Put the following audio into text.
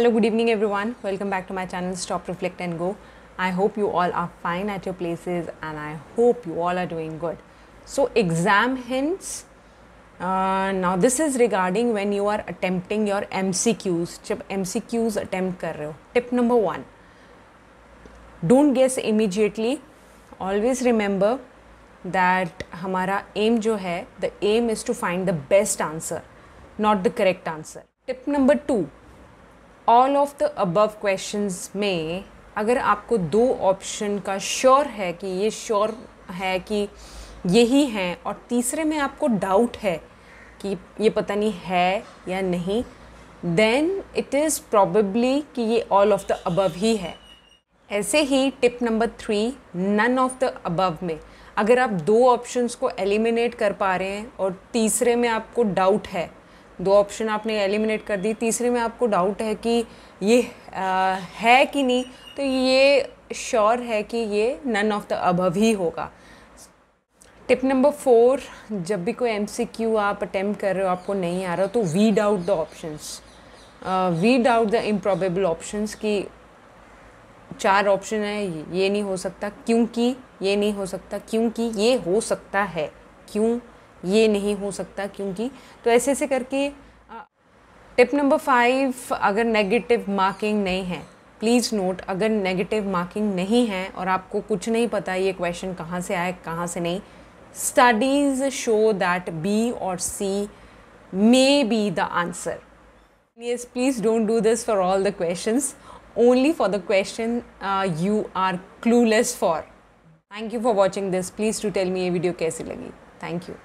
Hello, good evening everyone. Welcome back to my channel Stop, Reflect and Go. I hope you all are fine at your places and I hope you all are doing good. So, exam hints. Uh, now, this is regarding when you are attempting your MCQs. जब MCQs attempt कर रहे हो. Tip number one. Don't guess immediately. Always remember that हमारा aim जो है, the aim is to find the best answer, not the correct answer. Tip number two. All of the above questions में अगर आपको दो ऑप्शन का sure है कि ये श्योर है कि यही हैं और तीसरे में आपको डाउट है कि ये पता नहीं है या नहीं देन इट इज़ प्रॉबली कि ये ऑल ऑफ द अबव ही है ऐसे ही tip number three none of the above में अगर आप दो ऑप्शंस को एलिमिनेट कर पा रहे हैं और तीसरे में आपको डाउट है दो ऑप्शन आपने एलिमिनेट कर दी तीसरे में आपको डाउट है कि ये आ, है कि नहीं तो ये श्योर है कि ये नन ऑफ द अभव ही होगा टिप नंबर फोर जब भी कोई एमसीक्यू आप अटैम्प्ट कर रहे हो आपको नहीं आ रहा तो weed out the options weed out the improbable options कि चार ऑप्शन है ये नहीं हो सकता क्योंकि ये नहीं हो सकता क्योंकि ये हो सकता है क्यों ये नहीं हो सकता क्योंकि तो ऐसे ऐसे करके टिप नंबर फाइव अगर नेगेटिव मार्किंग नहीं है प्लीज़ नोट अगर नेगेटिव मार्किंग नहीं है और आपको कुछ नहीं पता ये क्वेश्चन कहाँ से आए कहाँ से नहीं स्टडीज़ शो दैट बी और C may be the answer yes please don't do this for all the question only for the question you are clueless for thank you for watching this please to tell me ये video कैसी लगी thank you